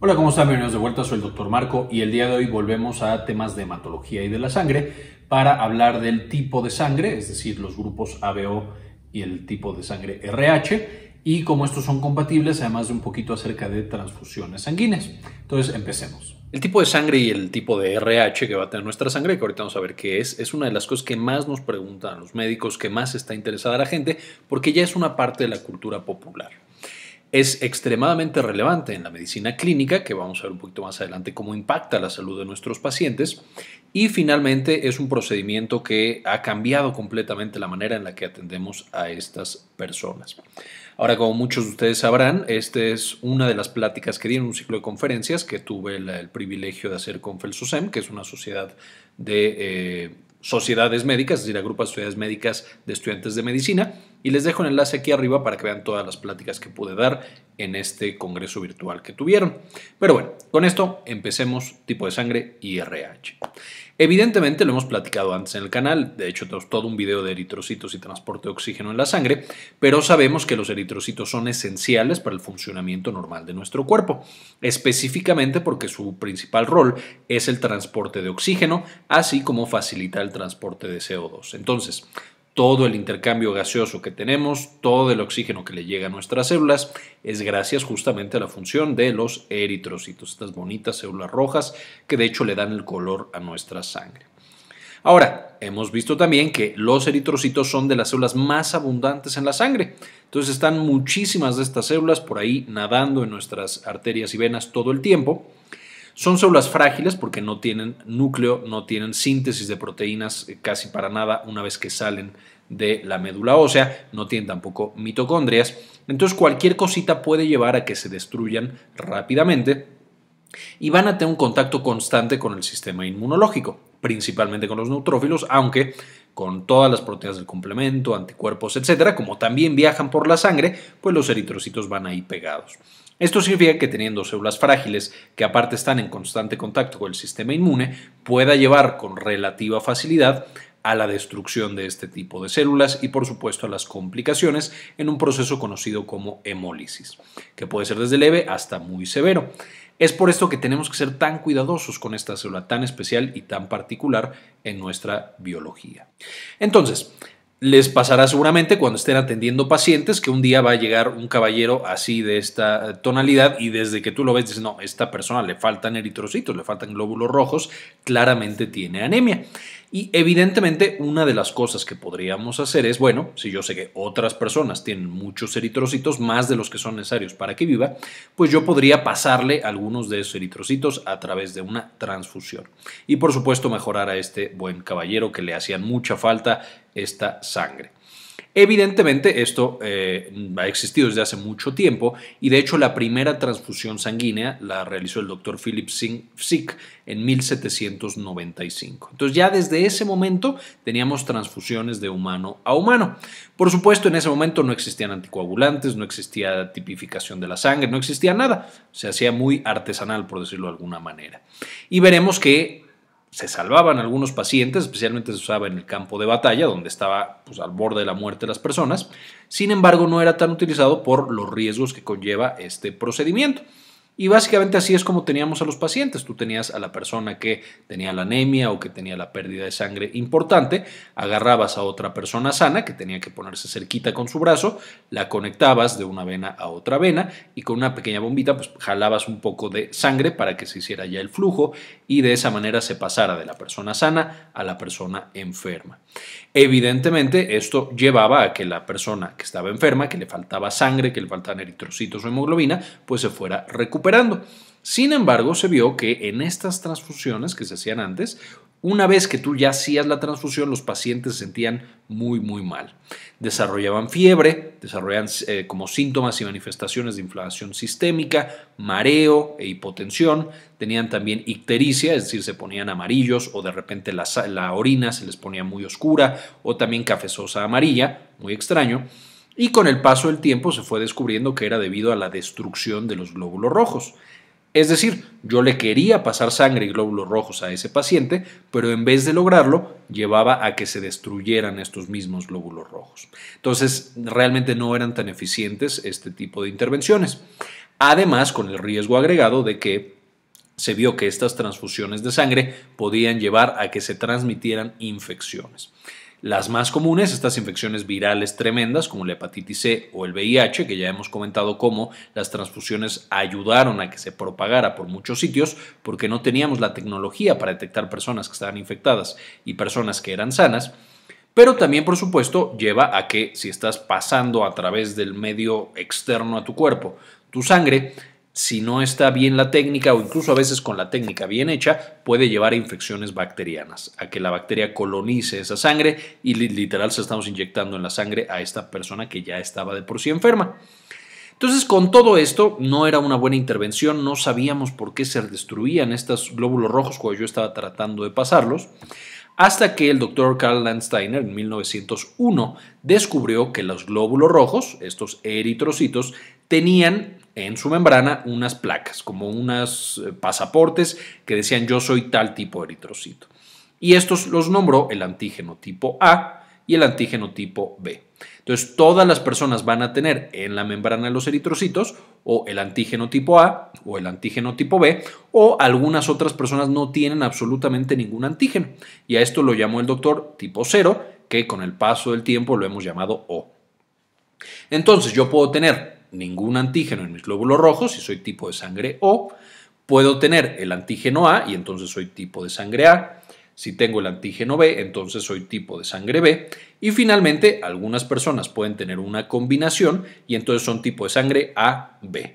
Hola, ¿cómo están? Bienvenidos de vuelta, soy el doctor Marco y el día de hoy volvemos a temas de hematología y de la sangre para hablar del tipo de sangre, es decir, los grupos ABO y el tipo de sangre RH y cómo estos son compatibles, además de un poquito acerca de transfusiones sanguíneas. Entonces, empecemos. El tipo de sangre y el tipo de RH que va a tener nuestra sangre, que ahorita vamos a ver qué es, es una de las cosas que más nos preguntan los médicos, que más está interesada la gente, porque ya es una parte de la cultura popular es extremadamente relevante en la medicina clínica, que vamos a ver un poquito más adelante cómo impacta la salud de nuestros pacientes. Y finalmente es un procedimiento que ha cambiado completamente la manera en la que atendemos a estas personas. Ahora, como muchos de ustedes sabrán, esta es una de las pláticas que di en un ciclo de conferencias que tuve el, privilegio de hacer con FELSOSEM, que es una sociedad de... Eh, sociedades médicas, es decir, agrupa sociedades médicas de estudiantes de medicina. Y les dejo un enlace aquí arriba para que vean todas las pláticas que pude dar en este congreso virtual que tuvieron. Pero bueno, con esto empecemos tipo de sangre y RH. Evidentemente, lo hemos platicado antes en el canal, de hecho todo un video de eritrocitos y transporte de oxígeno en la sangre, pero sabemos que los eritrocitos son esenciales para el funcionamiento normal de nuestro cuerpo, específicamente porque su principal rol es el transporte de oxígeno, así como facilita el transporte de CO2. Entonces, todo el intercambio gaseoso que tenemos, todo el oxígeno que le llega a nuestras células, es gracias justamente a la función de los eritrocitos, estas bonitas células rojas que de hecho le dan el color a nuestra sangre. Ahora, hemos visto también que los eritrocitos son de las células más abundantes en la sangre. Entonces están muchísimas de estas células por ahí nadando en nuestras arterias y venas todo el tiempo. Son células frágiles porque no tienen núcleo, no tienen síntesis de proteínas eh, casi para nada una vez que salen de la médula ósea, no tienen tampoco mitocondrias. Entonces cualquier cosita puede llevar a que se destruyan rápidamente y van a tener un contacto constante con el sistema inmunológico, principalmente con los neutrófilos, aunque con todas las proteínas del complemento, anticuerpos, etcétera, como también viajan por la sangre, pues los eritrocitos van ahí pegados. Esto significa que teniendo células frágiles, que aparte están en constante contacto con el sistema inmune, pueda llevar con relativa facilidad a la destrucción de este tipo de células y por supuesto a las complicaciones en un proceso conocido como hemólisis, que puede ser desde leve hasta muy severo. Es por esto que tenemos que ser tan cuidadosos con esta célula tan especial y tan particular en nuestra biología. Entonces, les pasará seguramente cuando estén atendiendo pacientes que un día va a llegar un caballero así de esta eh, tonalidad y desde que tú lo ves dices, no, esta persona le faltan eritrocitos, le faltan glóbulos rojos, claramente tiene anemia. Y evidentemente una de las cosas que podríamos hacer es, bueno, si yo sé que otras personas tienen muchos eritrocitos, más de los que son necesarios para que viva, pues yo podría pasarle algunos de esos eritrocitos a través de una transfusión. Y por supuesto mejorar a este buen caballero que le hacían mucha falta esta sangre. Evidentemente esto eh, ha existido desde hace mucho tiempo y de hecho la primera transfusión sanguínea la realizó el doctor Philip Sick en 1795. Entonces ya desde ese momento teníamos transfusiones de humano a humano. Por supuesto en ese momento no existían anticoagulantes, no existía tipificación de la sangre, no existía nada. Se hacía muy artesanal por decirlo de alguna manera. Y veremos que se salvaban algunos pacientes, especialmente se usaba en el campo de batalla, donde estaba pues, al borde de la muerte las personas. Sin embargo, no era tan utilizado por los riesgos que conlleva este procedimiento. Y básicamente así es como teníamos a los pacientes. Tú tenías a la persona que tenía la anemia o que tenía la pérdida de sangre importante, agarrabas a otra persona sana que tenía que ponerse cerquita con su brazo, la conectabas de una vena a otra vena y con una pequeña bombita pues jalabas un poco de sangre para que se hiciera ya el flujo y de esa manera se pasara de la persona sana a la persona enferma. Evidentemente, esto llevaba a que la persona que estaba enferma, que le faltaba sangre, que le faltaban eritrocitos o hemoglobina, pues se fuera recuperando. Sin embargo, se vio que en estas transfusiones que se hacían antes, una vez que tú ya hacías la transfusión, los pacientes se sentían muy, muy mal. Desarrollaban fiebre, desarrollaban eh, como síntomas y manifestaciones de inflamación sistémica, mareo e hipotensión. Tenían también ictericia, es decir, se ponían amarillos o de repente la, la orina se les ponía muy oscura o también cafezosa amarilla, muy extraño. Y con el paso del tiempo se fue descubriendo que era debido a la destrucción de los glóbulos rojos. Es decir, yo le quería pasar sangre y glóbulos rojos a ese paciente, pero en vez de lograrlo, llevaba a que se destruyeran estos mismos glóbulos rojos. Entonces, realmente no eran tan eficientes este tipo de intervenciones. Además, con el riesgo agregado de que se vio que estas transfusiones de sangre podían llevar a que se transmitieran infecciones. Las más comunes, estas infecciones virales tremendas como la hepatitis C o el VIH, que ya hemos comentado cómo las transfusiones ayudaron a que se propagara por muchos sitios porque no teníamos la tecnología para detectar personas que estaban infectadas y personas que eran sanas. Pero también, por supuesto, lleva a que si estás pasando a través del medio externo a tu cuerpo tu sangre, si no está bien la técnica o incluso a veces con la técnica bien hecha, puede llevar a infecciones bacterianas, a que la bacteria colonice esa sangre y literal se estamos inyectando en la sangre a esta persona que ya estaba de por sí enferma. Entonces, con todo esto, no era una buena intervención, no sabíamos por qué se destruían estos glóbulos rojos cuando yo estaba tratando de pasarlos, hasta que el doctor Karl Landsteiner en 1901 descubrió que los glóbulos rojos, estos eritrocitos, tenían en su membrana unas placas, como unos eh, pasaportes que decían yo soy tal tipo de eritrocito. Y estos los nombró el antígeno tipo A y el antígeno tipo B. Entonces, todas las personas van a tener en la membrana de los eritrocitos o el antígeno tipo A o el antígeno tipo B o algunas otras personas no tienen absolutamente ningún antígeno. Y a esto lo llamó el doctor tipo 0, que con el paso del tiempo lo hemos llamado O. Entonces, yo puedo tener ningún antígeno en mis glóbulos rojos si soy tipo de sangre O. Puedo tener el antígeno A y entonces soy tipo de sangre A. Si tengo el antígeno B, entonces soy tipo de sangre B. Y finalmente, algunas personas pueden tener una combinación y entonces son tipo de sangre AB.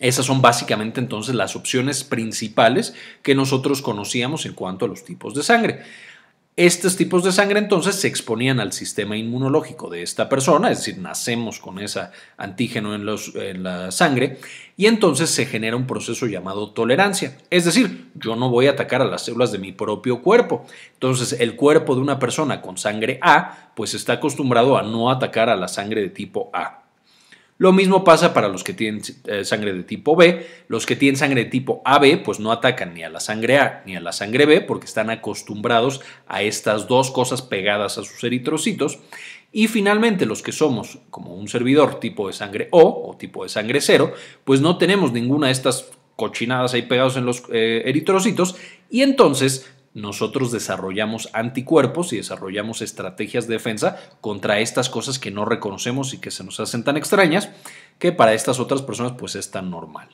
Esas son básicamente entonces las opciones principales que nosotros conocíamos en cuanto a los tipos de sangre. Estos tipos de sangre entonces se exponían al sistema inmunológico de esta persona, es decir, nacemos con ese antígeno en, la sangre y entonces se genera un proceso llamado tolerancia. Es decir, yo no voy a atacar a las células de mi propio cuerpo. Entonces, el cuerpo de una persona con sangre A, pues está acostumbrado a no atacar a la sangre de tipo A. Lo mismo pasa para los que tienen eh, sangre de tipo B. Los que tienen sangre de tipo AB, pues no atacan ni a la sangre A ni a la sangre B porque están acostumbrados a estas dos cosas pegadas a sus eritrocitos. Y finalmente, los que somos como un servidor tipo de sangre O o tipo de sangre cero, pues no tenemos ninguna de estas cochinadas ahí pegados en los eh, eritrocitos y entonces nosotros desarrollamos anticuerpos y desarrollamos estrategias de defensa contra estas cosas que no reconocemos y que se nos hacen tan extrañas, que para estas otras personas pues es tan normal.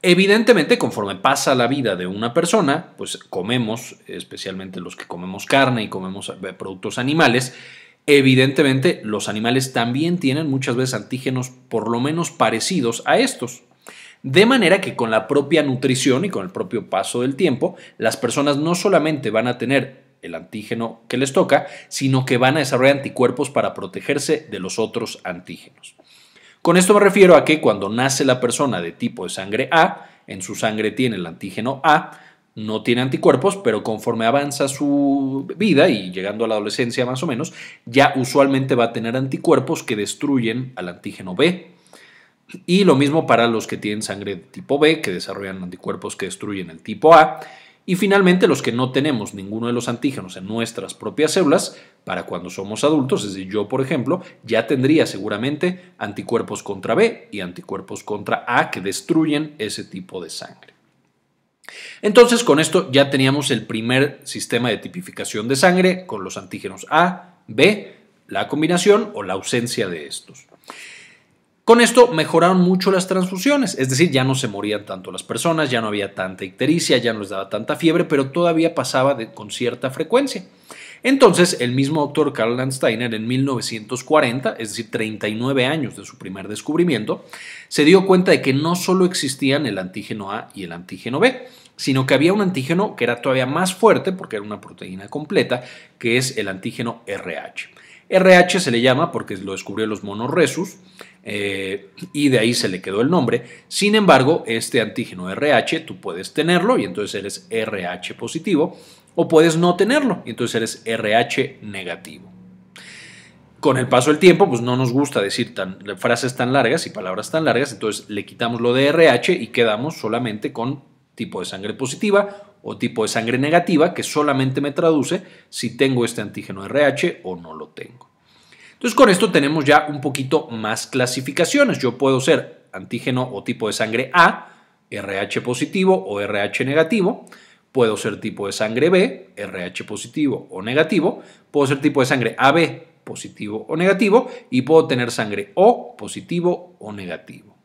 Evidentemente, conforme pasa la vida de una persona, pues comemos, especialmente los que comemos carne y comemos eh, productos animales, evidentemente los animales también tienen muchas veces antígenos por lo menos parecidos a estos. De manera que con la propia nutrición y con el propio paso del tiempo, las personas no solamente van a tener el antígeno que les toca, sino que van a desarrollar anticuerpos para protegerse de los otros antígenos. Con esto me refiero a que cuando nace la persona de tipo de sangre A, en su sangre tiene el antígeno A, no tiene anticuerpos, pero conforme avanza su vida y llegando a la adolescencia más o menos, ya usualmente va a tener anticuerpos que destruyen al antígeno B y lo mismo para los que tienen sangre tipo B, que desarrollan anticuerpos que destruyen el tipo A. Y finalmente, los que no tenemos ninguno de los antígenos en nuestras propias células, para cuando somos adultos, es decir, yo, por ejemplo, ya tendría seguramente anticuerpos contra B y anticuerpos contra A que destruyen ese tipo de sangre. Entonces, con esto ya teníamos el primer sistema de tipificación de sangre con los antígenos A, B, la combinación o la ausencia de estos. Con esto mejoraron mucho las transfusiones, es decir, ya no se morían tanto las personas, ya no había tanta ictericia, ya no les daba tanta fiebre, pero todavía pasaba con cierta frecuencia. Entonces, el mismo doctor Karl Landsteiner en 1940, es decir, 39 años de su primer descubrimiento, se dio cuenta de que no solo existían el antígeno A y el antígeno B, sino que había un antígeno que era todavía más fuerte porque era una proteína completa, que es el antígeno RH. RH se le llama porque lo descubrió los monos eh, y de ahí se le quedó el nombre. Sin embargo, este antígeno RH tú puedes tenerlo y entonces eres RH positivo o puedes no tenerlo y entonces eres RH negativo. Con el paso del tiempo, pues no nos gusta decir frases tan largas y palabras tan largas, entonces le quitamos lo de RH y quedamos solamente con tipo de sangre positiva o tipo de sangre negativa que solamente me traduce si tengo este antígeno RH o no lo tengo. Entonces con esto tenemos ya un poquito más clasificaciones. Yo puedo ser antígeno o tipo de sangre A, RH positivo o RH negativo. Puedo ser tipo de sangre B, RH positivo o negativo. Puedo ser tipo de sangre AB, positivo o negativo. Y puedo tener sangre O, positivo o negativo.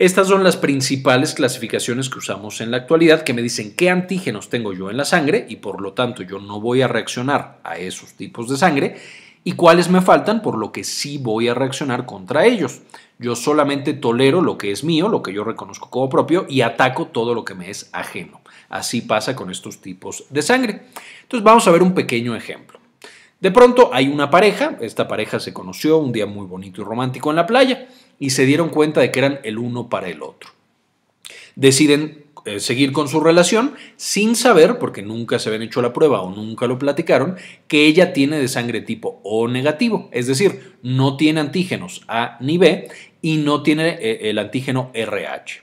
Estas son las principales clasificaciones que usamos en la actualidad que me dicen qué antígenos tengo yo en la sangre y por lo tanto yo no voy a reaccionar a esos tipos de sangre y cuáles me faltan por lo que sí voy a reaccionar contra ellos. Yo solamente tolero lo que es mío, lo que yo reconozco como propio y ataco todo lo que me es ajeno. Así pasa con estos tipos de sangre. Entonces vamos a ver un pequeño ejemplo. De pronto hay una pareja, esta pareja se conoció un día muy bonito y romántico en la playa y se dieron cuenta de que eran el uno para el otro. Deciden eh, seguir con su relación sin saber, porque nunca se habían hecho la prueba o nunca lo platicaron, que ella tiene de sangre tipo O negativo, es decir, no tiene antígenos A ni B y no tiene eh, el antígeno RH.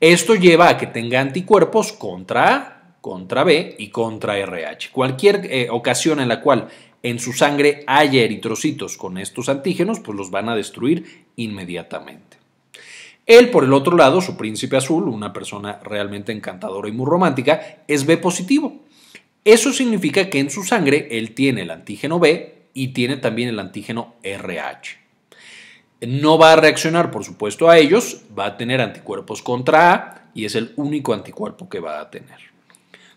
Esto lleva a que tenga anticuerpos contra A, contra B y contra RH. Cualquier eh, ocasión en la cual en su sangre haya eritrocitos con estos antígenos, pues los van a destruir inmediatamente. Él, por el otro lado, su príncipe azul, una persona realmente encantadora y muy romántica, es B positivo. Eso significa que en su sangre él tiene el antígeno B y tiene también el antígeno RH. No va a reaccionar, por supuesto, a ellos, va a tener anticuerpos contra A y es el único anticuerpo que va a tener.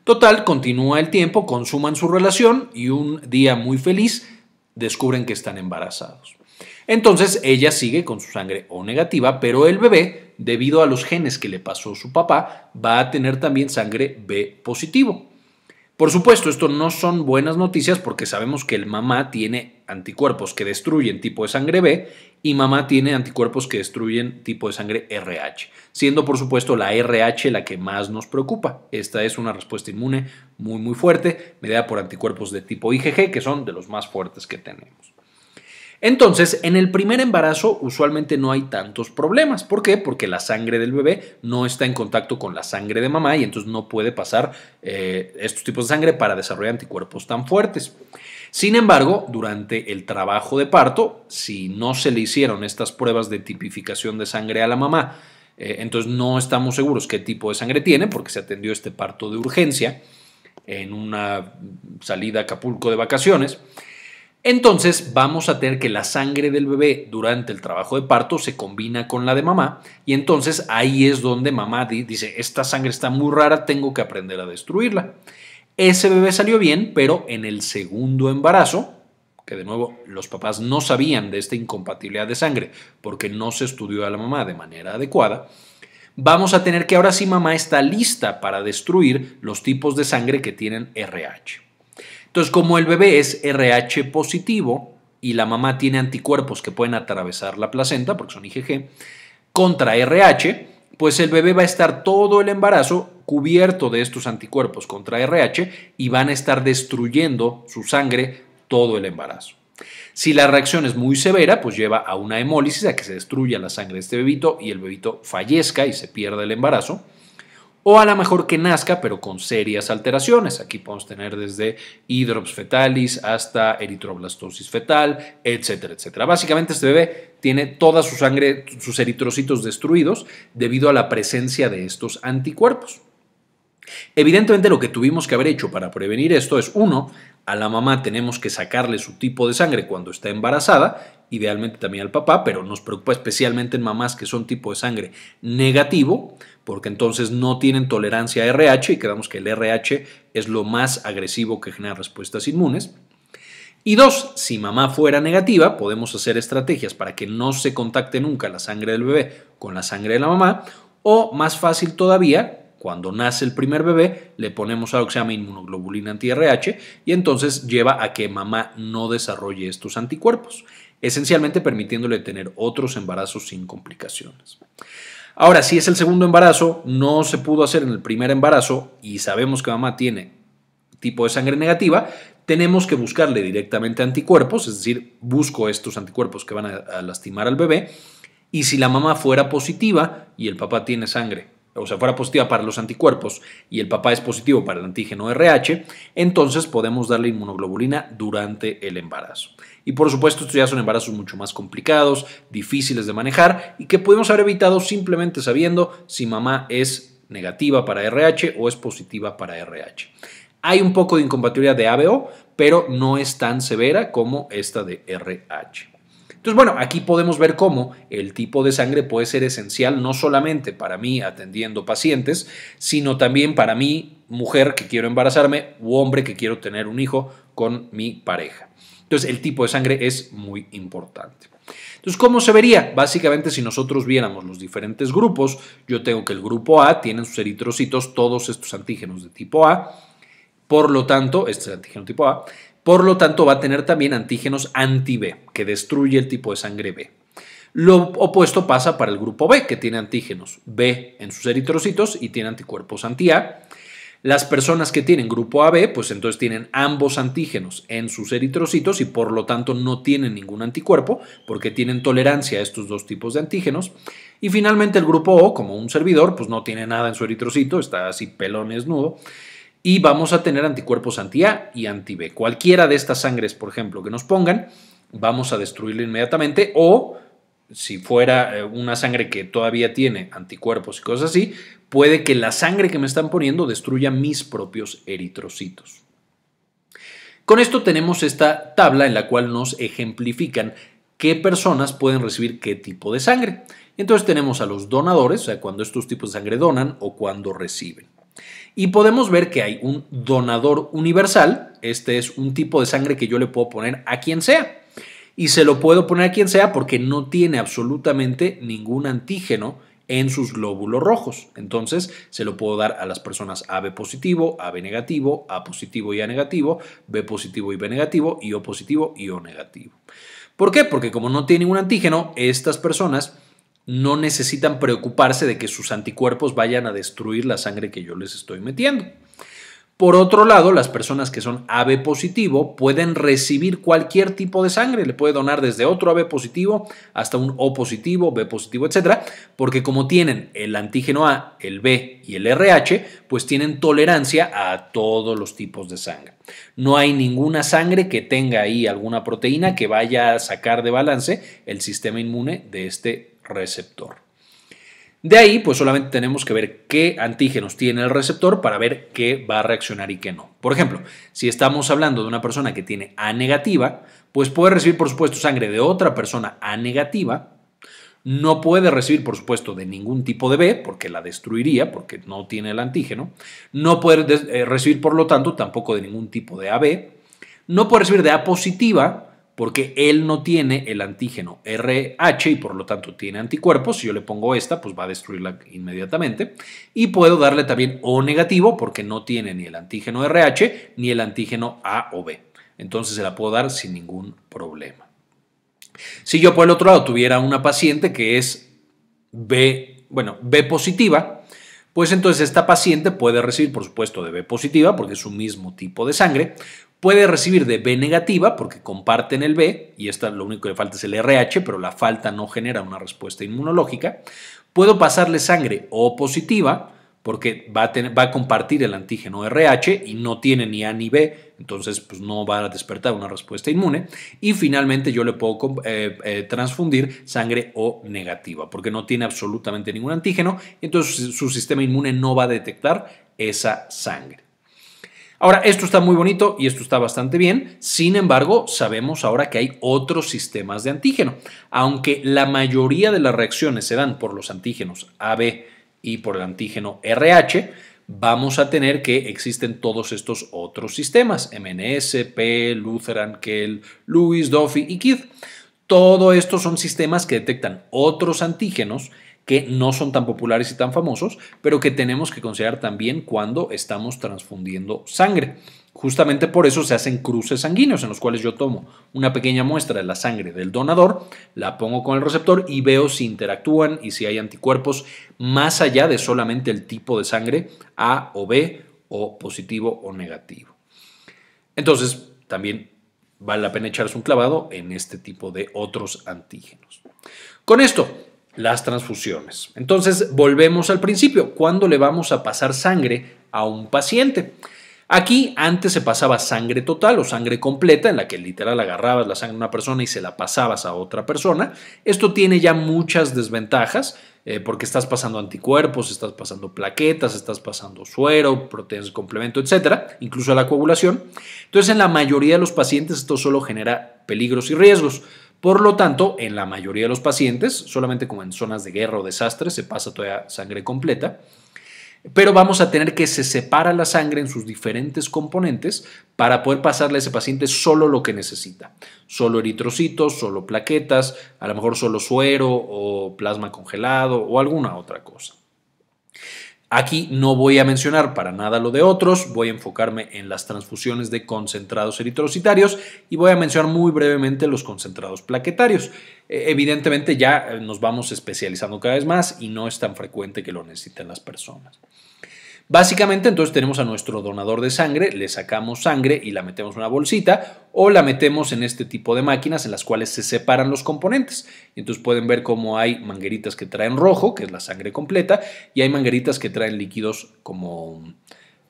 Total, continúa el tiempo, consuman su relación y un día muy feliz descubren que están embarazados. Entonces ella sigue con su sangre O negativa, pero el bebé, debido a los genes que le pasó su papá, va a tener también sangre B positivo. Por supuesto, esto no son buenas noticias porque sabemos que el mamá tiene anticuerpos que destruyen tipo de sangre B y mamá tiene anticuerpos que destruyen tipo de sangre RH, siendo por supuesto la RH la que más nos preocupa. Esta es una respuesta inmune muy muy fuerte, mediada por anticuerpos de tipo IgG, que son de los más fuertes que tenemos. Entonces, en el primer embarazo usualmente no hay tantos problemas. ¿Por qué? Porque la sangre del bebé no está en contacto con la sangre de mamá y entonces no puede pasar eh, estos tipos de sangre para desarrollar anticuerpos tan fuertes. Sin embargo, durante el trabajo de parto, si no se le hicieron estas pruebas de tipificación de sangre a la mamá, eh, entonces no estamos seguros qué tipo de sangre tiene porque se atendió este parto de urgencia en una salida a Acapulco de vacaciones entonces vamos a tener que la sangre del bebé durante el trabajo de parto se combina con la de mamá y entonces ahí es donde mamá dice, esta sangre está muy rara, tengo que aprender a destruirla. Ese bebé salió bien, pero en el segundo embarazo, que de nuevo los papás no sabían de esta incompatibilidad de sangre porque no se estudió a la mamá de manera adecuada, vamos a tener que ahora sí mamá está lista para destruir los tipos de sangre que tienen RH. Entonces, como el bebé es RH positivo y la mamá tiene anticuerpos que pueden atravesar la placenta, porque son IgG, contra RH, pues el bebé va a estar todo el embarazo cubierto de estos anticuerpos contra RH y van a estar destruyendo su sangre todo el embarazo. Si la reacción es muy severa, pues lleva a una hemólisis, a que se destruya la sangre de este bebito y el bebito fallezca y se pierda el embarazo. O a lo mejor que nazca, pero con serias alteraciones. Aquí podemos tener desde hidrops fetalis hasta eritroblastosis fetal, etcétera, etcétera. Básicamente este bebé tiene toda su sangre, sus eritrocitos destruidos debido a la presencia de estos anticuerpos. Evidentemente lo que tuvimos que haber hecho para prevenir esto es, uno, a la mamá tenemos que sacarle su tipo de sangre cuando está embarazada, idealmente también al papá, pero nos preocupa especialmente en mamás que son tipo de sangre negativo, porque entonces no tienen tolerancia a RH y queremos que el RH es lo más agresivo que genera respuestas inmunes. Y dos, si mamá fuera negativa, podemos hacer estrategias para que no se contacte nunca la sangre del bebé con la sangre de la mamá, o más fácil todavía, cuando nace el primer bebé, le ponemos algo que se llama inmunoglobulina anti-RH y entonces lleva a que mamá no desarrolle estos anticuerpos, esencialmente permitiéndole tener otros embarazos sin complicaciones. Ahora, si es el segundo embarazo, no se pudo hacer en el primer embarazo y sabemos que mamá tiene tipo de sangre negativa, tenemos que buscarle directamente anticuerpos, es decir, busco estos anticuerpos que van a lastimar al bebé. Y si la mamá fuera positiva y el papá tiene sangre o sea, fuera positiva para los anticuerpos y el papá es positivo para el antígeno RH, entonces podemos darle inmunoglobulina durante el embarazo. Y por supuesto, estos ya son embarazos mucho más complicados, difíciles de manejar y que podemos haber evitado simplemente sabiendo si mamá es negativa para RH o es positiva para RH. Hay un poco de incompatibilidad de ABO, pero no es tan severa como esta de RH. Entonces, bueno, aquí podemos ver cómo el tipo de sangre puede ser esencial no solamente para mí atendiendo pacientes, sino también para mí, mujer que quiero embarazarme u hombre que quiero tener un hijo con mi pareja. Entonces, el tipo de sangre es muy importante. Entonces, ¿cómo se vería? Básicamente, si nosotros viéramos los diferentes grupos, yo tengo que el grupo A tiene sus eritrocitos todos estos antígenos de tipo A, por lo tanto, este es el antígeno tipo A, por lo tanto, va a tener también antígenos anti-B, que destruye el tipo de sangre B. Lo opuesto pasa para el grupo B, que tiene antígenos B en sus eritrocitos y tiene anticuerpos anti-A. Las personas que tienen grupo AB, pues entonces tienen ambos antígenos en sus eritrocitos y por lo tanto no tienen ningún anticuerpo porque tienen tolerancia a estos dos tipos de antígenos. Y finalmente el grupo O, como un servidor, pues no tiene nada en su eritrocito, está así pelón desnudo y vamos a tener anticuerpos anti-A y anti-B. Cualquiera de estas sangres, por ejemplo, que nos pongan, vamos a destruirla inmediatamente o si fuera eh, una sangre que todavía tiene anticuerpos y cosas así, puede que la sangre que me están poniendo destruya mis propios eritrocitos. Con esto tenemos esta tabla en la cual nos ejemplifican qué personas pueden recibir qué tipo de sangre. Entonces tenemos a los donadores, o cuando estos tipos de sangre donan o cuando reciben. Y podemos ver que hay un donador universal. Este es un tipo de sangre que yo le puedo poner a quien sea. Y se lo puedo poner a quien sea porque no tiene absolutamente ningún antígeno en sus glóbulos rojos. Entonces, se lo puedo dar a las personas AB positivo, AB negativo, A positivo y A negativo, B positivo y B negativo, y O positivo y O negativo. ¿Por qué? Porque como no tiene ningún antígeno, estas personas no necesitan preocuparse de que sus anticuerpos vayan a destruir la sangre que yo les estoy metiendo. Por otro lado, las personas que son AB positivo pueden recibir cualquier tipo de sangre, le puede donar desde otro AB positivo hasta un O positivo, B positivo, etcétera, porque como tienen el antígeno A, el B y el RH, pues tienen tolerancia a todos los tipos de sangre. No hay ninguna sangre que tenga ahí alguna proteína que vaya a sacar de balance el sistema inmune de este receptor. De ahí, pues solamente tenemos que ver qué antígenos tiene el receptor para ver qué va a reaccionar y qué no. Por ejemplo, si estamos hablando de una persona que tiene A negativa, pues puede recibir, por supuesto, sangre de otra persona A negativa. No puede recibir, por supuesto, de ningún tipo de B, porque la destruiría, porque no tiene el antígeno. No puede eh, recibir, por lo tanto, tampoco de ningún tipo de AB. No puede recibir de A positiva, porque él no tiene el antígeno RH y por lo tanto tiene anticuerpos. Si yo le pongo esta, pues va a destruirla inmediatamente. Y puedo darle también O negativo porque no tiene ni el antígeno RH ni el antígeno A o B. Entonces se la puedo dar sin ningún problema. Si yo por el otro lado tuviera una paciente que es B, bueno, B positiva, pues entonces esta paciente puede recibir, por supuesto, de B positiva, porque es su mismo tipo de sangre, Puede recibir de B negativa porque comparten el B y esta lo único que falta es el RH, pero la falta no genera una respuesta inmunológica. Puedo pasarle sangre O positiva porque va a, va a compartir el antígeno RH y no tiene ni A ni B, entonces pues, no va a despertar una respuesta inmune. Y finalmente yo le puedo eh, eh, transfundir sangre O negativa, porque no tiene absolutamente ningún antígeno, entonces su sistema inmune no va a detectar esa sangre. Ahora, esto está muy bonito y esto está bastante bien, sin embargo, sabemos ahora que hay otros sistemas de antígeno. Aunque la mayoría de las reacciones se dan por los antígenos AB y por el antígeno RH, vamos a tener que existen todos estos otros sistemas, MNS, P, Lutheran, Kell, Lewis, Duffy y Kidd. Todo esto son sistemas que detectan otros antígenos que no son tan populares y tan famosos, pero que tenemos que considerar también cuando estamos transfundiendo sangre. Justamente por eso se hacen cruces sanguíneos en los cuales yo tomo una pequeña muestra de la sangre del donador, la pongo con el receptor y veo si interactúan y si hay anticuerpos más allá de solamente el tipo de sangre A o B o positivo o negativo. Entonces, también vale la pena echarse un clavado en este tipo de otros antígenos. Con esto las transfusiones. Entonces, volvemos al principio. ¿Cuándo le vamos a pasar sangre a un paciente? Aquí antes se pasaba sangre total o sangre completa, en la que literal agarrabas la sangre de una persona y se la pasabas a otra persona. Esto tiene ya muchas desventajas eh, porque estás pasando anticuerpos, estás pasando plaquetas, estás pasando suero, proteínas de complemento, etcétera, incluso la coagulación. Entonces, en la mayoría de los pacientes esto solo genera peligros y riesgos. Por lo tanto, en la mayoría de los pacientes, solamente como en zonas de guerra o desastre, se pasa toda sangre completa, pero vamos a tener que se separa la sangre en sus diferentes componentes para poder pasarle a ese paciente solo lo que necesita, solo eritrocitos, solo plaquetas, a lo mejor solo suero o plasma congelado o alguna otra cosa. Aquí no voy a mencionar para nada lo de otros, voy a enfocarme en las transfusiones de concentrados eritrocitarios y voy a mencionar muy brevemente los concentrados plaquetarios. E, evidentemente ya eh, nos vamos especializando cada vez más y no es tan frecuente que lo necesiten las personas. Básicamente entonces tenemos a nuestro donador de sangre, le sacamos sangre y la metemos en una bolsita o la metemos en este tipo de máquinas en las cuales se separan los componentes. Entonces pueden ver cómo hay mangueritas que traen rojo, que es la sangre completa, y hay mangueritas que traen líquidos como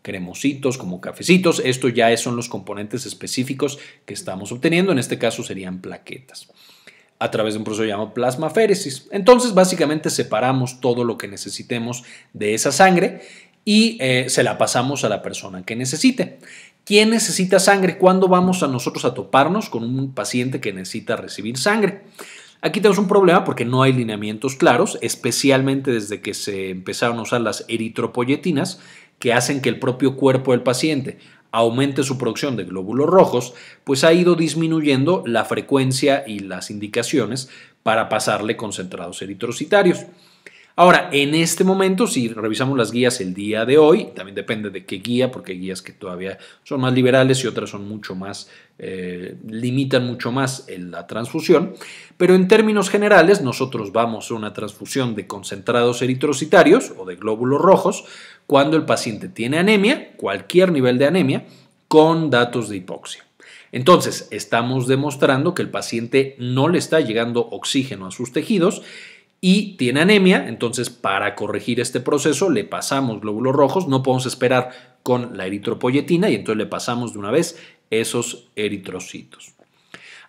cremositos, como cafecitos. Esto ya son los componentes específicos que estamos obteniendo. En este caso serían plaquetas a través de un proceso llamado plasmaféresis. Entonces, básicamente separamos todo lo que necesitemos de esa sangre y eh, se la pasamos a la persona que necesite. ¿Quién necesita sangre? ¿Cuándo vamos a nosotros a toparnos con un paciente que necesita recibir sangre? Aquí tenemos un problema porque no hay lineamientos claros, especialmente desde que se empezaron a usar las eritropoyetinas, que hacen que el propio cuerpo del paciente aumente su producción de glóbulos rojos, pues ha ido disminuyendo la frecuencia y las indicaciones para pasarle concentrados eritrocitarios. Ahora, en este momento, si revisamos las guías el día de hoy, también depende de qué guía, porque hay guías que todavía son más liberales y otras son mucho más, eh, limitan mucho más la transfusión, pero en términos generales nosotros vamos a una transfusión de concentrados eritrocitarios o de glóbulos rojos cuando el paciente tiene anemia, cualquier nivel de anemia, con datos de hipoxia. Entonces, estamos demostrando que el paciente no le está llegando oxígeno a sus tejidos y tiene anemia, entonces para corregir este proceso le pasamos glóbulos rojos, no podemos esperar con la eritropoyetina y entonces le pasamos de una vez esos eritrocitos.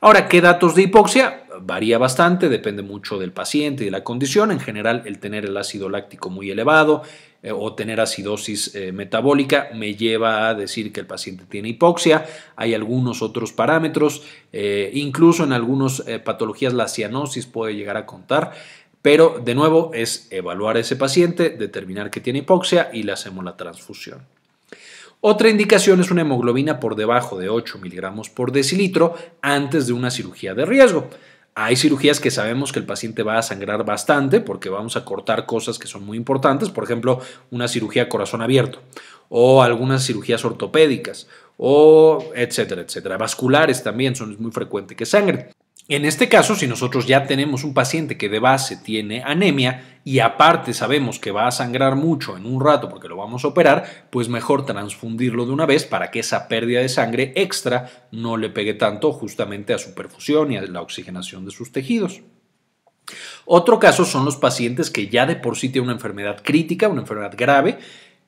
Ahora, ¿qué datos de hipoxia? Varía bastante, depende mucho del paciente y de la condición. En general, el tener el ácido láctico muy elevado eh, o tener acidosis eh, metabólica me lleva a decir que el paciente tiene hipoxia. Hay algunos otros parámetros, eh, incluso en algunas patologías la cianosis puede llegar a contar. Pero de nuevo es evaluar a ese paciente, determinar que tiene hipoxia y le hacemos la transfusión. Otra indicación es una hemoglobina por debajo de 8 miligramos por decilitro antes de una cirugía de riesgo. Hay cirugías que sabemos que el paciente va a sangrar bastante porque vamos a cortar cosas que son muy importantes, por ejemplo, una cirugía corazón abierto o algunas cirugías ortopédicas o etcétera, etcétera. Vasculares también son muy frecuentes que sangre. En este caso, si nosotros ya tenemos un paciente que de base tiene anemia y aparte sabemos que va a sangrar mucho en un rato porque lo vamos a operar, pues mejor transfundirlo de una vez para que esa pérdida de sangre extra no le pegue tanto justamente a su perfusión y a la oxigenación de sus tejidos. Otro caso son los pacientes que ya de por sí tienen una enfermedad crítica, una enfermedad grave,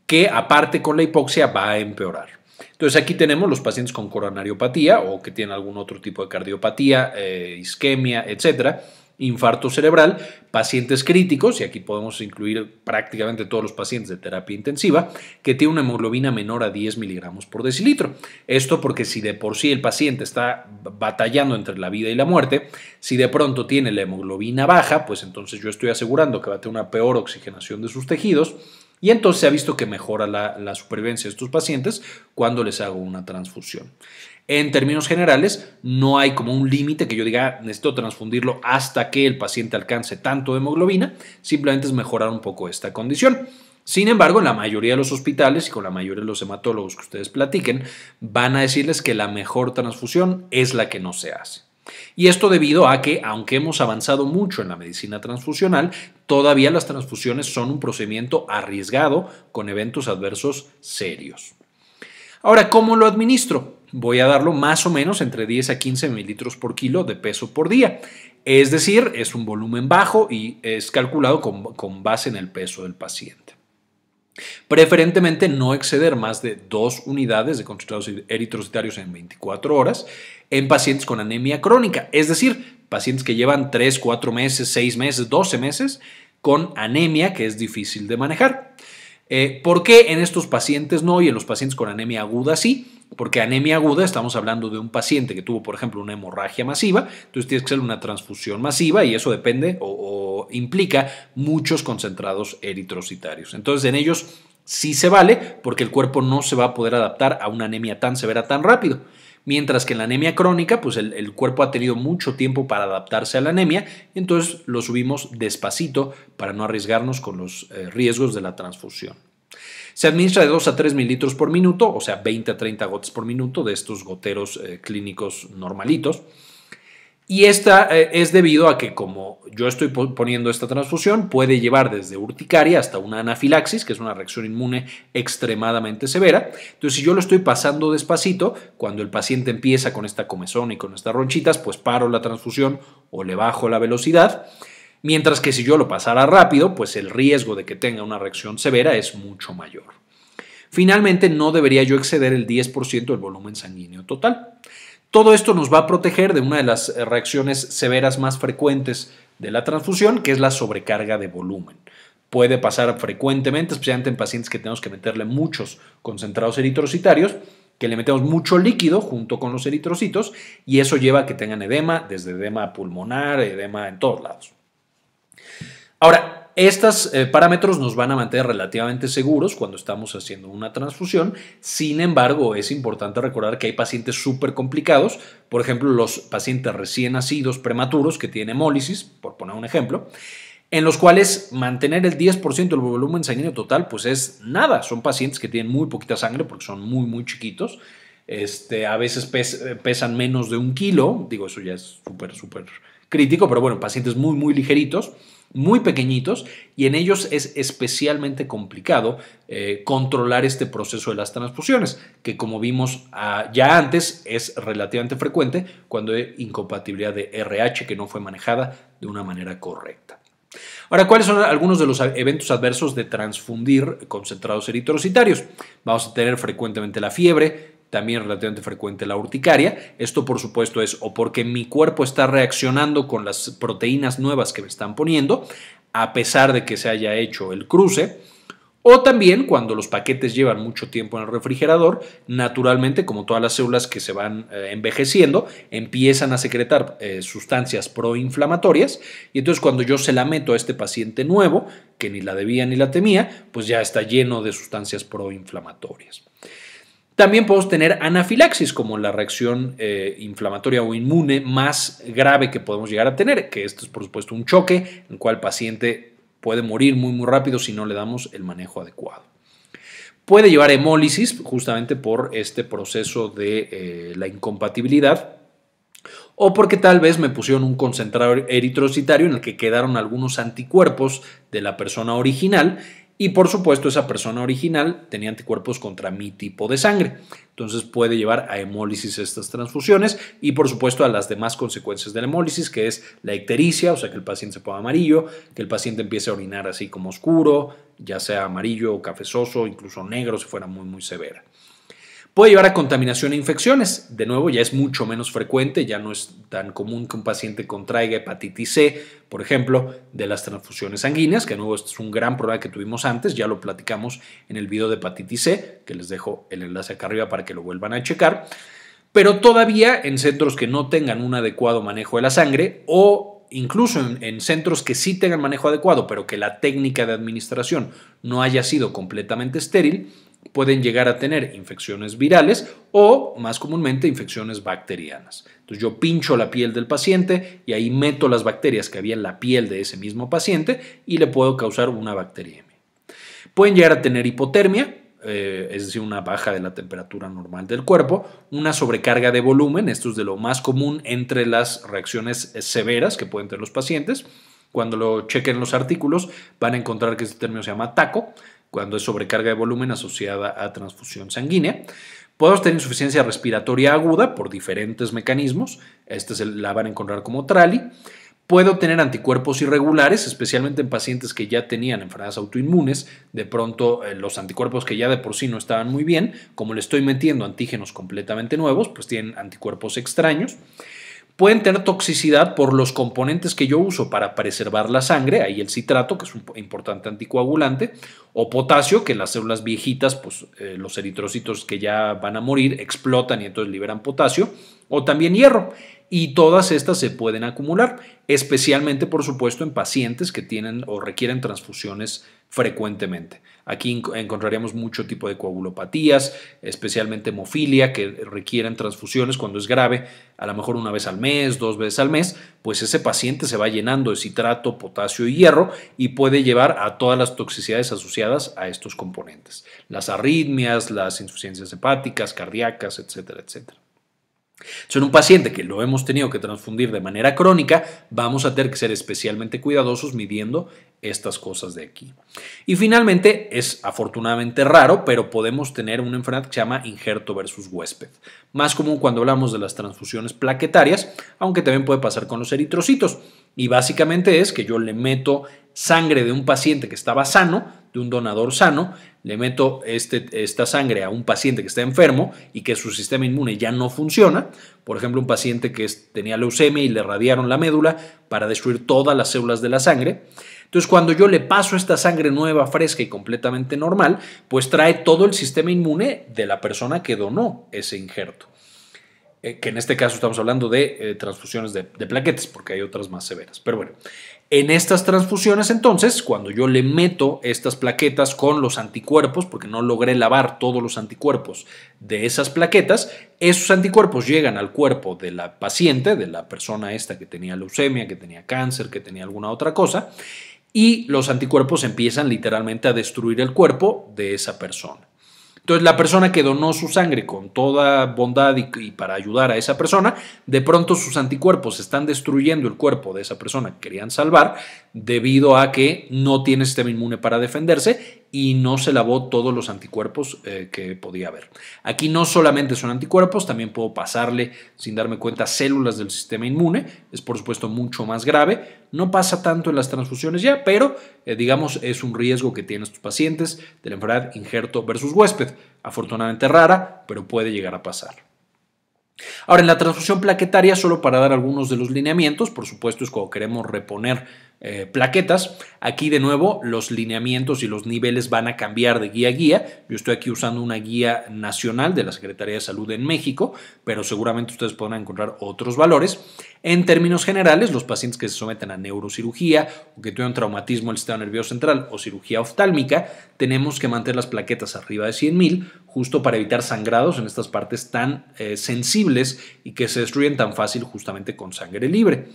que aparte con la hipoxia va a empeorar. Entonces aquí tenemos los pacientes con coronariopatía o que tienen algún otro tipo de cardiopatía, eh, isquemia, etcétera, infarto cerebral, pacientes críticos, y aquí podemos incluir prácticamente todos los pacientes de terapia intensiva, que tienen una hemoglobina menor a 10 miligramos por decilitro. Esto porque si de por sí el paciente está batallando entre la vida y la muerte, si de pronto tiene la hemoglobina baja, pues entonces yo estoy asegurando que va a tener una peor oxigenación de sus tejidos y entonces se ha visto que mejora la, supervivencia de estos pacientes cuando les hago una transfusión. En términos generales, no hay como un límite que yo diga ah, necesito transfundirlo hasta que el paciente alcance tanto de hemoglobina, simplemente es mejorar un poco esta condición. Sin embargo, en la mayoría de los hospitales y con la mayoría de los hematólogos que ustedes platiquen, van a decirles que la mejor transfusión es la que no se hace. Y esto debido a que, aunque hemos avanzado mucho en la medicina transfusional, todavía las transfusiones son un procedimiento arriesgado con eventos adversos serios. Ahora, ¿cómo lo administro? Voy a darlo más o menos entre 10 a 15 mililitros por kilo de peso por día. Es decir, es un volumen bajo y es calculado con, con base en el peso del paciente. Preferentemente no exceder más de dos unidades de concentrados eritrocitarios en 24 horas en pacientes con anemia crónica, es decir, pacientes que llevan 3, 4 meses, 6 meses, 12 meses con anemia que es difícil de manejar. Eh, ¿Por qué en estos pacientes no y en los pacientes con anemia aguda sí? Porque anemia aguda estamos hablando de un paciente que tuvo, por ejemplo, una hemorragia masiva, entonces tienes que hacer una transfusión masiva y eso depende o, o implica muchos concentrados eritrocitarios. Entonces en ellos sí se vale porque el cuerpo no se va a poder adaptar a una anemia tan severa tan rápido. Mientras que en la anemia crónica, pues el, cuerpo ha tenido mucho tiempo para adaptarse a la anemia, entonces lo subimos despacito para no arriesgarnos con los eh, riesgos de la transfusión. Se administra de 2 a 3 mililitros por minuto, o sea, 20 a 30 gotas por minuto de estos goteros eh, clínicos normalitos. Y esta eh, es debido a que como yo estoy poniendo esta transfusión, puede llevar desde urticaria hasta una anafilaxis, que es una reacción inmune extremadamente severa. Entonces, si yo lo estoy pasando despacito, cuando el paciente empieza con esta comezón y con estas ronchitas, pues paro la transfusión o le bajo la velocidad. Mientras que si yo lo pasara rápido, pues el riesgo de que tenga una reacción severa es mucho mayor. Finalmente, no debería yo exceder el 10% del volumen sanguíneo total. Todo esto nos va a proteger de una de las eh, reacciones severas más frecuentes de la transfusión, que es la sobrecarga de volumen. Puede pasar frecuentemente, especialmente en pacientes que tenemos que meterle muchos concentrados eritrocitarios, que le metemos mucho líquido junto con los eritrocitos y eso lleva a que tengan edema, desde edema pulmonar, edema en todos lados. Ahora, estos eh, parámetros nos van a mantener relativamente seguros cuando estamos haciendo una transfusión. Sin embargo, es importante recordar que hay pacientes súper complicados, por ejemplo, los pacientes recién nacidos prematuros que tienen hemólisis, por poner un ejemplo en los cuales mantener el 10% del volumen sanguíneo total, pues es nada. Son pacientes que tienen muy poquita sangre porque son muy, muy chiquitos. Este, a veces eh, pesan menos de un kilo. Digo, eso ya es súper, súper crítico, pero bueno, pacientes muy, muy ligeritos muy pequeñitos y en ellos es especialmente complicado eh, controlar este proceso de las transfusiones, que como vimos ah, ya antes es relativamente frecuente cuando hay incompatibilidad de RH que no fue manejada de una manera correcta. Ahora, ¿cuáles son algunos de los eventos adversos de transfundir concentrados eritrocitarios? Vamos a tener frecuentemente la fiebre, también relativamente frecuente la urticaria. Esto por supuesto es o porque mi cuerpo está reaccionando con las proteínas nuevas que me están poniendo, a pesar de que se haya hecho el cruce. O también cuando los paquetes llevan mucho tiempo en el refrigerador, naturalmente, como todas las células que se van eh, envejeciendo, empiezan a secretar eh, sustancias proinflamatorias. Y entonces cuando yo se la meto a este paciente nuevo, que ni la debía ni la temía, pues ya está lleno de sustancias proinflamatorias. También podemos tener anafilaxis como la reacción eh, inflamatoria o inmune más grave que podemos llegar a tener, que esto es por supuesto un choque en el cual el paciente puede morir muy muy rápido si no le damos el manejo adecuado. Puede llevar hemólisis justamente por este proceso de eh, la incompatibilidad o porque tal vez me pusieron un concentrado eritrocitario en el que quedaron algunos anticuerpos de la persona original y por supuesto, esa persona original tenía anticuerpos contra mi tipo de sangre. Entonces puede llevar a hemólisis estas transfusiones y por supuesto a las demás consecuencias de la hemólisis, que es la ictericia, o sea que el paciente se ponga amarillo, que el paciente empiece a orinar así como oscuro, ya sea amarillo o cafezoso, incluso negro si fuera muy muy severa. Puede llevar a contaminación e infecciones. De nuevo, ya es mucho menos frecuente, ya no es tan común que un paciente contraiga hepatitis C, por ejemplo, de las transfusiones sanguíneas, que de nuevo es un gran problema que tuvimos antes, ya lo platicamos en el video de hepatitis C, que les dejo el enlace acá arriba para que lo vuelvan a checar. Pero todavía en centros que no tengan un adecuado manejo de la sangre o incluso en, centros que sí tengan manejo adecuado, pero que la técnica de administración no haya sido completamente estéril, pueden llegar a tener infecciones virales o más comúnmente infecciones bacterianas. Entonces yo pincho la piel del paciente y ahí meto las bacterias que había en la piel de ese mismo paciente y le puedo causar una bacteriemia. Pueden llegar a tener hipotermia, eh, es decir, una baja de la temperatura normal del cuerpo, una sobrecarga de volumen, esto es de lo más común entre las reacciones severas que pueden tener los pacientes. Cuando lo chequen los artículos van a encontrar que este término se llama TACO, cuando es sobrecarga de volumen asociada a transfusión sanguínea. Puedo tener insuficiencia respiratoria aguda por diferentes mecanismos. Esta se la van a encontrar como trali. Puedo tener anticuerpos irregulares, especialmente en pacientes que ya tenían enfermedades autoinmunes. De pronto, eh, los anticuerpos que ya de por sí no estaban muy bien, como le estoy metiendo antígenos completamente nuevos, pues tienen anticuerpos extraños. Pueden tener toxicidad por los componentes que yo uso para preservar la sangre, ahí el citrato, que es un importante anticoagulante, o potasio, que las células viejitas, pues eh, los eritrocitos que ya van a morir, explotan y entonces liberan potasio o también hierro. Y todas estas se pueden acumular, especialmente, por supuesto, en pacientes que tienen o requieren transfusiones frecuentemente. Aquí encontraríamos mucho tipo de coagulopatías, especialmente hemofilia, que requieren transfusiones cuando es grave, a lo mejor una vez al mes, dos veces al mes, pues ese paciente se va llenando de citrato, potasio y hierro y puede llevar a todas las toxicidades asociadas a estos componentes, las arritmias, las insuficiencias hepáticas, cardíacas, etcétera, etcétera en un paciente que lo hemos tenido que transfundir de manera crónica, vamos a tener que ser especialmente cuidadosos midiendo estas cosas de aquí. Y finalmente, es afortunadamente raro, pero podemos tener una enfermedad que se llama injerto versus huésped. Más común cuando hablamos de las transfusiones plaquetarias, aunque también puede pasar con los eritrocitos. Y básicamente es que yo le meto sangre de un paciente que estaba sano, de un donador sano, le meto este, esta sangre a un paciente que está enfermo y que su sistema inmune ya no funciona, por ejemplo, un paciente que tenía leucemia y le radiaron la médula para destruir todas las células de la sangre. Entonces, cuando yo le paso esta sangre nueva, fresca y completamente normal, pues trae todo el sistema inmune de la persona que donó ese injerto. Eh, que en este caso estamos hablando de eh, transfusiones de, plaquetas, porque hay otras más severas. Pero bueno, en estas transfusiones entonces, cuando yo le meto estas plaquetas con los anticuerpos, porque no logré lavar todos los anticuerpos de esas plaquetas, esos anticuerpos llegan al cuerpo de la paciente, de la persona esta que tenía leucemia, que tenía cáncer, que tenía alguna otra cosa, y los anticuerpos empiezan literalmente a destruir el cuerpo de esa persona. Entonces la persona que donó su sangre con toda bondad y, para ayudar a esa persona, de pronto sus anticuerpos están destruyendo el cuerpo de esa persona que querían salvar debido a que no tiene sistema inmune para defenderse y no se lavó todos los anticuerpos eh, que podía haber. Aquí no solamente son anticuerpos, también puedo pasarle sin darme cuenta células del sistema inmune, es por supuesto mucho más grave, no pasa tanto en las transfusiones ya, pero eh, digamos es un riesgo que tienen estos pacientes de la enfermedad injerto versus huésped. Afortunadamente rara, pero puede llegar a pasar. Ahora, en la transfusión plaquetaria, solo para dar algunos de los lineamientos, por supuesto es cuando queremos reponer eh, plaquetas, aquí de nuevo los lineamientos y los niveles van a cambiar de guía a guía. Yo estoy aquí usando una guía nacional de la Secretaría de Salud en México, pero seguramente ustedes podrán encontrar otros valores. En términos generales, los pacientes que se someten a neurocirugía o que tuvieron traumatismo del sistema nervioso central o cirugía oftálmica, tenemos que mantener las plaquetas arriba de 100.000 justo para evitar sangrados en estas partes tan eh, sensibles y que se destruyen tan fácil justamente con sangre libre.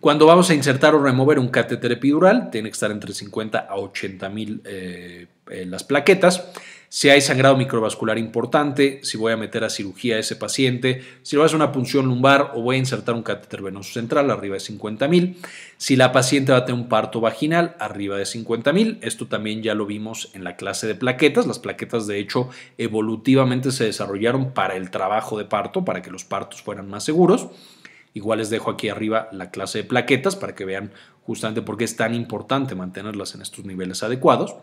Cuando vamos a insertar o remover un catéter epidural, tiene que estar entre 50 a 80 mil eh, eh, las plaquetas si hay sangrado microvascular importante, si voy a meter a cirugía a ese paciente, si le voy a hacer una punción lumbar o voy a insertar un catéter venoso central arriba de 50.000, si la paciente va a tener un parto vaginal arriba de 50.000, esto también ya lo vimos en la clase de plaquetas, las plaquetas de hecho evolutivamente se desarrollaron para el trabajo de parto, para que los partos fueran más seguros. Igual les dejo aquí arriba la clase de plaquetas para que vean justamente por qué es tan importante mantenerlas en estos niveles adecuados.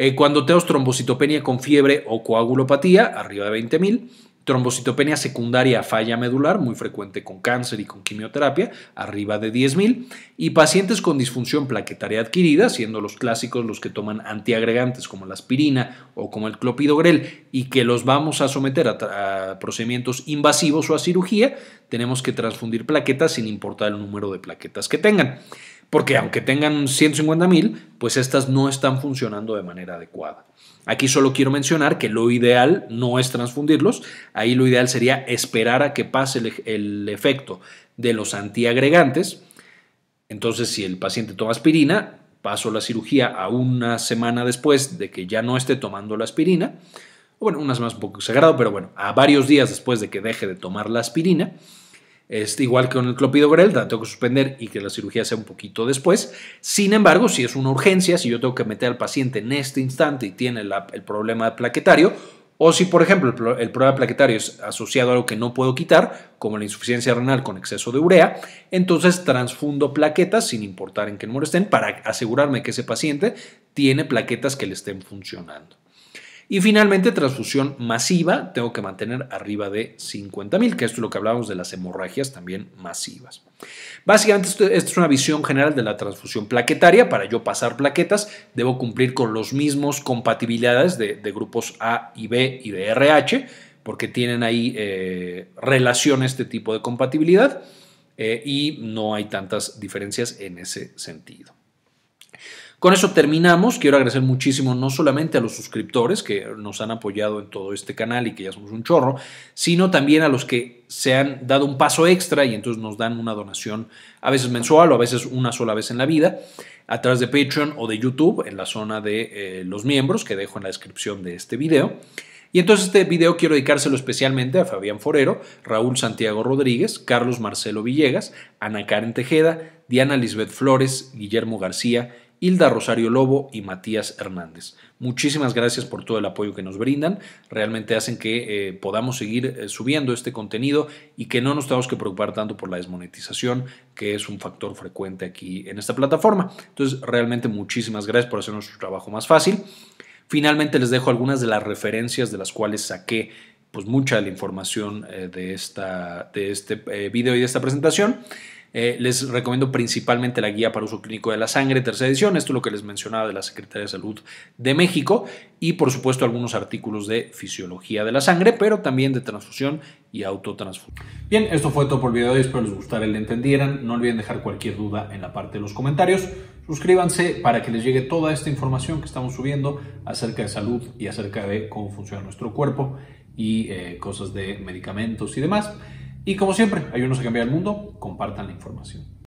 Eh, cuando tenemos trombocitopenia con fiebre o coagulopatía, arriba de 20.000. Trombocitopenia secundaria a falla medular, muy frecuente con cáncer y con quimioterapia, arriba de 10.000. Y pacientes con disfunción plaquetaria adquirida, siendo los clásicos los que toman antiagregantes como la aspirina o como el clopidogrel y que los vamos a someter a procedimientos invasivos o a cirugía, tenemos que transfundir plaquetas sin importar el número de plaquetas que tengan. Porque aunque tengan 150,000, mil, pues estas no están funcionando de manera adecuada. Aquí solo quiero mencionar que lo ideal no es transfundirlos, ahí lo ideal sería esperar a que pase el, efecto de los antiagregantes. Entonces, si el paciente toma aspirina, paso la cirugía a una semana después de que ya no esté tomando la aspirina, bueno, unas más un poco exagerado, pero bueno, a varios días después de que deje de tomar la aspirina, es igual que con el clopidogrel, la tengo que suspender y que la cirugía sea un poquito después. Sin embargo, si es una urgencia, si yo tengo que meter al paciente en este instante y tiene el problema plaquetario, o si, por ejemplo, el, el problema plaquetario es asociado a algo que no puedo quitar, como la insuficiencia renal con exceso de urea, entonces transfundo plaquetas sin importar en qué número estén para asegurarme que ese paciente tiene plaquetas que le estén funcionando. Y finalmente, transfusión masiva, tengo que mantener arriba de 50.000, que esto es lo que hablábamos de las hemorragias también masivas. Básicamente, esta es una visión general de la transfusión plaquetaria. Para yo pasar plaquetas, debo cumplir con los mismos compatibilidades de, grupos A y B y de RH, porque tienen ahí eh, relación este tipo de compatibilidad eh, y no hay tantas diferencias en ese sentido. Con eso terminamos. Quiero agradecer muchísimo no solamente a los suscriptores que nos han apoyado en todo este canal y que ya somos un chorro, sino también a los que se han dado un paso extra y entonces nos dan una donación a veces mensual o a veces una sola vez en la vida a través de Patreon o de YouTube en la zona de eh, los miembros que dejo en la descripción de este video. Y entonces este video quiero dedicárselo especialmente a Fabián Forero, Raúl Santiago Rodríguez, Carlos Marcelo Villegas, Ana Karen Tejeda, Diana Lisbeth Flores, Guillermo García Hilda Rosario Lobo y Matías Hernández. Muchísimas gracias por todo el apoyo que nos brindan. Realmente hacen que eh, podamos seguir eh, subiendo este contenido y que no nos tengamos que preocupar tanto por la desmonetización, que es un factor frecuente aquí en esta plataforma. Entonces, realmente muchísimas gracias por hacer nuestro trabajo más fácil. Finalmente les dejo algunas de las referencias de las cuales saqué pues mucha de la información eh, de, esta, de este video y de esta presentación. Eh, les recomiendo principalmente la guía para uso clínico de la sangre, tercera edición, esto es lo que les mencionaba de la Secretaría de Salud de México y por supuesto algunos artículos de fisiología de la sangre, pero también de transfusión y autotransfusión. Bien, esto fue todo por el video de hoy, espero les gustara y le entendieran. No olviden dejar cualquier duda en la parte de los comentarios. Suscríbanse para que les llegue toda esta información que estamos subiendo acerca de salud y acerca de cómo funciona nuestro cuerpo y eh, cosas de medicamentos y demás. Y como siempre, ayúdanos a cambiar el mundo, compartan la información.